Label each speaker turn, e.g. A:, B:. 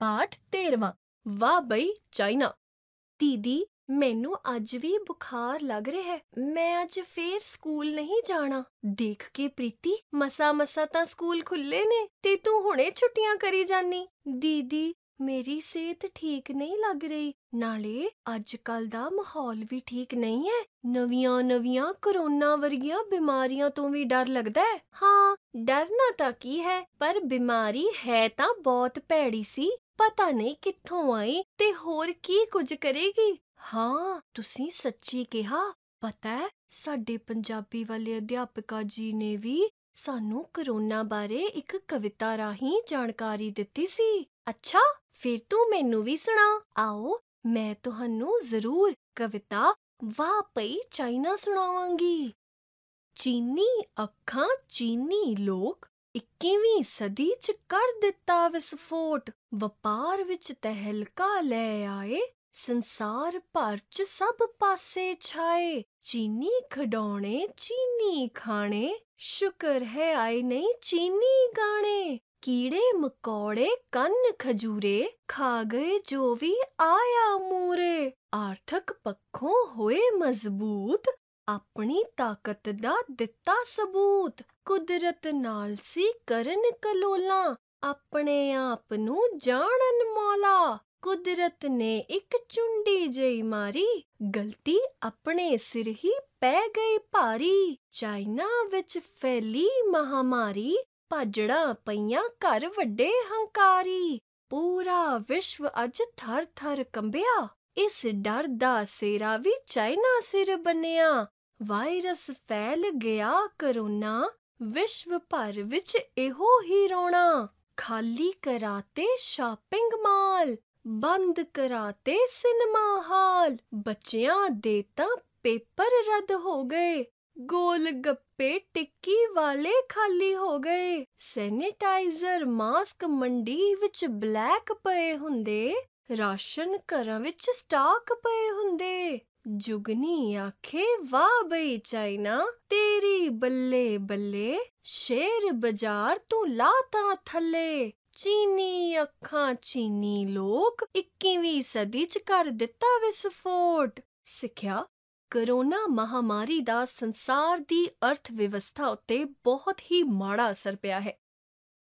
A: ਪਾਠ 13ਵਾਂ ਵਾਹ ਬਈ ਚਾਈਨਾ ਦੀਦੀ ਮੈਨੂੰ ਅੱਜ ਵੀ ਬੁਖਾਰ ਲੱਗ ਰਿਹਾ ਹੈ ਮੈਂ ਅੱਜ ਫੇਰ ਸਕੂਲ ਨਹੀਂ ਜਾਣਾ ਦੇਖ ਕੇ ਪ੍ਰੀਤੀ ਮਸਾ ਮਸਾ ਤਾਂ ਸਕੂਲ ਖੁੱਲੇ ਨੇ ਤੇ ਤੂੰ ਹੁਣੇ ਛੁੱਟੀਆਂ ਕਰੀ ਜਾਨੀ ਦੀਦੀ ਮੇਰੀ ਸਿਹਤ ਠੀਕ ਨਹੀਂ ਲੱਗ ਰਹੀ ਨਾਲੇ ਅੱਜ ਕੱਲ ਦਾ ਮਾਹੌਲ ਵੀ ਠੀਕ ਨਹੀਂ ਹੈ ਨਵੀਆਂ ਨਵੀਆਂ ਕਰੋਨਾ ਵਰਗੀਆਂ ਬਿਮਾਰੀਆਂ ਤੋਂ ਵੀ ਡਰ ਲੱਗਦਾ ਹੈ ਹਾਂ ਡਰਨਾ ਤਾਂ ਕੀ ਹੈ ਪਰ ਬਿਮਾਰੀ ਹੈ ਤਾਂ ਬਹੁਤ ਭੈੜੀ ਸੀ ਪਤਾ ਨਹੀਂ ਕਿੱਥੋਂ ਆਈ ਤੇ ਹੋਰ ਕੀ ਕੁਝ ਕਰੇਗੀ ਹਾਂ ਤੁਸੀਂ ਸੱਚੀ ਕਿਹਾ ਪਤਾ ਹੈ ਸਾਡੇ ਪੰਜਾਬੀ ਵਾਲੇ ਅਧਿਆਪਕਾ ਜੀ ਨੇ ਵੀ ਸਾਨੂੰ ਕਰੋਨਾ ਬਾਰੇ ਇੱਕ ਕਵਿਤਾ ਰਾਹੀਂ ਜਾਣਕਾਰੀ ਦਿੱਤੀ ਸੀ ਅੱਛਾ ਫਿਰ ਤੂੰ ਮੈਨੂੰ ਵੀ ਸੁਣਾ ਆਓ ਮੈਂ ਤੁਹਾਨੂੰ ਜ਼ਰੂਰ ਕਵਿਤਾ ਵਾਪਈ ਚਾਈਨਾ ਸੁਣਾਵਾਂਗੀ ਚੀਨੀ ਅੱਖਾਂ ਚੀਨੀ ਲੋਕ 21ਵੀਂ ਸਦੀ 'ਚ ਕਰ ਦਿੱਤਾ ਵਿਸਫੋਟ ਵਪਾਰ ਵਿੱਚ ਤਹਿਲਕਾ ਲੈ ਆਏ ਸੰਸਾਰ ਭਰ 'ਚ ਸਭ ਪਾਸੇ ਛਾਏ ਚੀਨੀ ਖਡਾਉਣੇ ਚੀਨੀ ਖਾਣੇ ਸ਼ੁਕਰ ਹੈ ਆਏ ਨਹੀਂ ਚੀਨੀ ਗਾਣੇ ਕੀੜੇ ਮਕੌੜੇ ਕੰਨ ਖਜੂਰੇ ਖਾ ਗਏ ਜੋ ਵੀ ਆਇਆ ਮੂਰੇ ਆਰਥਕ ਪੱਖੋਂ ਹੋਏ ਮਜ਼ਬੂਤ ਆਪਣੀ ਤਾਕਤ ਦਾ ਦਿੱਤਾ ਸਬੂਤ ਕੁਦਰਤ ਨਾਲ ਸੀ ਕਰਨ ਕਲੋਲਾ ਆਪਣੇ ਆਪ ਨੂੰ ਜਾਣਨ ਮੌਲਾ ਕੁਦਰਤ ਨੇ ਇੱਕ ਚੁੰਡੀ ਜਈ ਮਾਰੀ ਗਲਤੀ ਆਪਣੇ ਸਿਰ ਹੀ ਪੈ ਗਈ ਭਾਰੀ ਚਾਈਨਾ ਵਿੱਚ ਫੈਲੀ ਮਹਾਮਾਰੀ ਭਾਜੜਾ ਪਈਆਂ ਘਰ ਵੱਡੇ ਹੰਕਾਰੀ ਪੂਰਾ ਵਿਸ਼ਵ ਅਜ ਥਰ ਥਰ ਕੰਬਿਆ ਇਸ ਡਰ ਦਾ ਸੇਰਾ ਵੀ ਚਾਈਨਾ ਸਿਰ ਬਣਿਆ ਵਾਇਰਸ ਫੈਲ ਗਿਆ ਕਰੋਨਾ ਵਿਸ਼ਵ ਭਰ ਵਿੱਚ ਇਹੋ ਹੀ ਰੋਣਾ ਖਾਲੀ ਕਰਾਤੇ ਸ਼ਾਪਿੰਗ ਮਾਲ ਬੰਦ ਕਰਾਤੇ ਸਿਨੇਮਾ ਹਾਲ ਬੱਚਿਆਂ ਦੇ ਤਾਂ ਪੇਪਰ ਰੱਦ ਹੋ ਗਏ ਗੋਲ ਗੱਪੇ ਟਿੱਕੀ ਵਾਲੇ ਖਾਲੀ ਹੋ ਗਏ ਸੈਨੀਟਾਈਜ਼ਰ ਮਾਸਕ ਮੰਡੀ ਵਿੱਚ ਬਲੈਕ ਪਏ ਹੁੰਦੇ ਰਾਸ਼ਨ ਘਰਾਂ ਵਿੱਚ ਸਟਾਕ ਪਏ ਹੁੰਦੇ ਜੁਗਨੀ ਆਖੇ ਵਾਹ ਬਈ ਚਾਈਨਾ ਤੇਰੀ ਬੱਲੇ ਬੱਲੇ ਸ਼ੇਰ ਬਾਜ਼ਾਰ ਤੋਂ ਲਾਤਾ ਥੱਲੇ ਚੀਨੀ ਅੱਖਾਂ ਚੀਨੀ ਲੋਕ 21ਵੀਂ ਸਦੀ ਚ ਕਰ ਦਿੱਤਾ ਵਿਸਫੋਟ ਸਿੱਖਿਆ ਕਰੋਨਾ ਮਹਾਮਾਰੀ ਦਾ ਸੰਸਾਰ ਦੀ ਅਰਥ ਵਿਵਸਥਾ ਉੱਤੇ ਬਹੁਤ ਹੀ ਮਾੜਾ ਅਸਰ ਪਿਆ ਹੈ